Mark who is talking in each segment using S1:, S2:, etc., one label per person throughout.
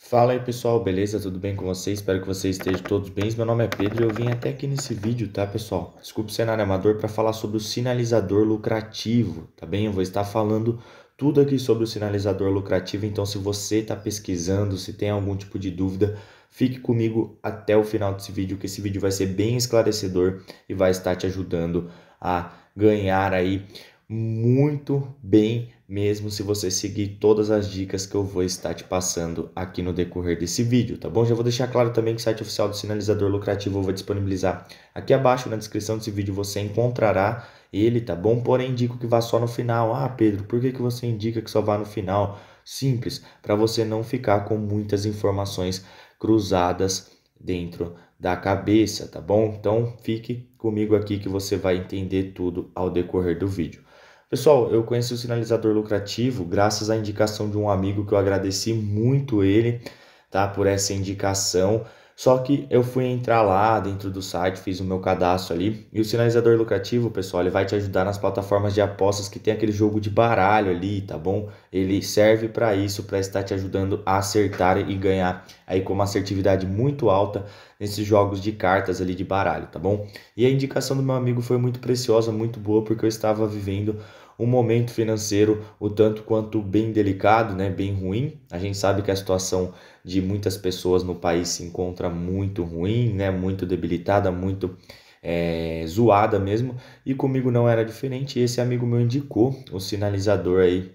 S1: Fala aí pessoal, beleza? Tudo bem com vocês? Espero que vocês estejam todos bem. Meu nome é Pedro e eu vim até aqui nesse vídeo, tá pessoal? Desculpe o cenário amador para falar sobre o sinalizador lucrativo, tá bem? Eu vou estar falando tudo aqui sobre o sinalizador lucrativo, então se você está pesquisando, se tem algum tipo de dúvida, fique comigo até o final desse vídeo, que esse vídeo vai ser bem esclarecedor e vai estar te ajudando a ganhar aí muito bem mesmo se você seguir todas as dicas que eu vou estar te passando aqui no decorrer desse vídeo, tá bom? Já vou deixar claro também que o site oficial do Sinalizador Lucrativo eu vou disponibilizar aqui abaixo na descrição desse vídeo, você encontrará ele, tá bom? Porém, indico que vá só no final. Ah, Pedro, por que, que você indica que só vá no final? Simples, para você não ficar com muitas informações cruzadas dentro da cabeça, tá bom? Então, fique comigo aqui que você vai entender tudo ao decorrer do vídeo. Pessoal, eu conheci o sinalizador lucrativo graças à indicação de um amigo que eu agradeci muito ele, tá? Por essa indicação. Só que eu fui entrar lá dentro do site, fiz o meu cadastro ali. E o sinalizador lucrativo, pessoal, ele vai te ajudar nas plataformas de apostas que tem aquele jogo de baralho ali, tá bom? Ele serve para isso, para estar te ajudando a acertar e ganhar aí com uma assertividade muito alta nesses jogos de cartas ali de baralho, tá bom? E a indicação do meu amigo foi muito preciosa, muito boa, porque eu estava vivendo um momento financeiro o tanto quanto bem delicado, né, bem ruim. A gente sabe que a situação de muitas pessoas no país se encontra muito ruim, né, muito debilitada, muito é, zoada mesmo. E comigo não era diferente. Esse amigo meu indicou o sinalizador aí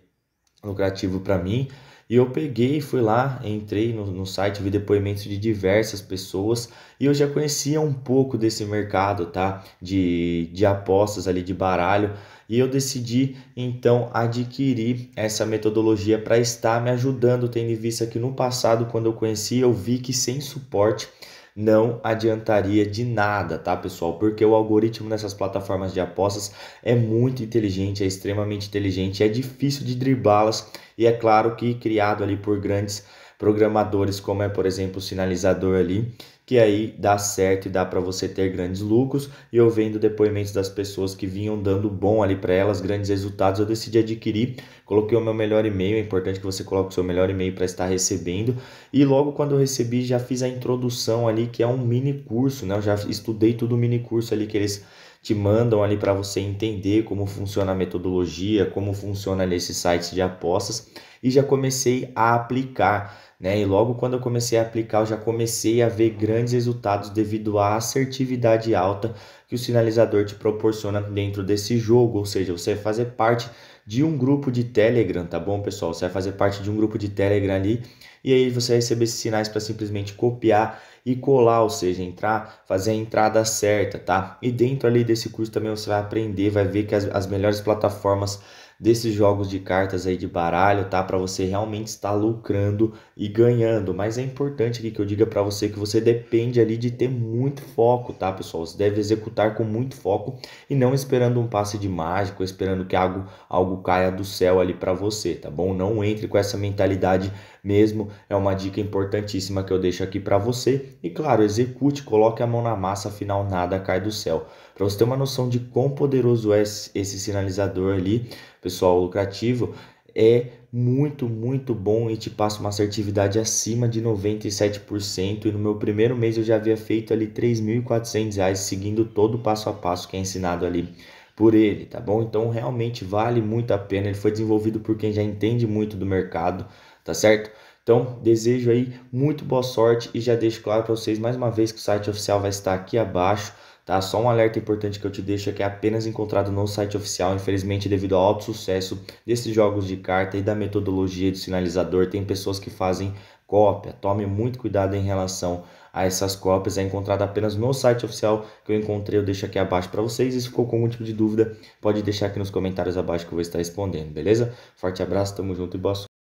S1: lucrativo para mim. E eu peguei, fui lá, entrei no, no site, vi depoimentos de diversas pessoas e eu já conhecia um pouco desse mercado, tá? De, de apostas ali de baralho. E eu decidi então adquirir essa metodologia para estar me ajudando, tendo em vista que no passado, quando eu conheci, eu vi que sem suporte não adiantaria de nada, tá, pessoal? Porque o algoritmo nessas plataformas de apostas é muito inteligente, é extremamente inteligente, é difícil de driblá-las e é claro que criado ali por grandes programadores, como é, por exemplo, o sinalizador ali, que aí dá certo e dá para você ter grandes lucros. E eu vendo depoimentos das pessoas que vinham dando bom ali para elas, grandes resultados, eu decidi adquirir. Coloquei o meu melhor e-mail, é importante que você coloque o seu melhor e-mail para estar recebendo. E logo quando eu recebi, já fiz a introdução ali, que é um mini curso, né? Eu já estudei tudo o mini curso ali que eles te mandam ali para você entender como funciona a metodologia, como funciona ali esses sites de apostas e já comecei a aplicar né? E logo quando eu comecei a aplicar, eu já comecei a ver grandes resultados devido à assertividade alta que o sinalizador te proporciona dentro desse jogo, ou seja, você vai fazer parte de um grupo de Telegram, tá bom, pessoal? Você vai fazer parte de um grupo de Telegram ali e aí você vai receber esses sinais para simplesmente copiar e colar, ou seja, entrar, fazer a entrada certa, tá? E dentro ali desse curso também você vai aprender, vai ver que as, as melhores plataformas desses jogos de cartas aí de baralho, tá? Para você realmente estar lucrando e ganhando. Mas é importante aqui que eu diga para você que você depende ali de ter muito foco, tá, pessoal? Você deve executar com muito foco e não esperando um passe de mágico, esperando que algo, algo caia do céu ali para você, tá bom? Não entre com essa mentalidade mesmo. É uma dica importantíssima que eu deixo aqui para você. E claro, execute, coloque a mão na massa, afinal nada cai do céu. Para você ter uma noção de quão poderoso é esse sinalizador ali, pessoal lucrativo, é muito, muito bom e te passa uma assertividade acima de 97%. E no meu primeiro mês eu já havia feito ali R$ reais seguindo todo o passo a passo que é ensinado ali por ele, tá bom? Então realmente vale muito a pena. Ele foi desenvolvido por quem já entende muito do mercado, tá certo? Então, desejo aí muito boa sorte e já deixo claro para vocês mais uma vez que o site oficial vai estar aqui abaixo. Tá? Só um alerta importante que eu te deixo é que é apenas encontrado no site oficial. Infelizmente, devido ao alto sucesso desses jogos de carta e da metodologia do sinalizador, tem pessoas que fazem cópia. Tome muito cuidado em relação a essas cópias. É encontrada apenas no site oficial que eu encontrei. Eu deixo aqui abaixo para vocês. E se ficou com algum tipo de dúvida, pode deixar aqui nos comentários abaixo que eu vou estar respondendo, beleza? Forte abraço, tamo junto e boa sorte.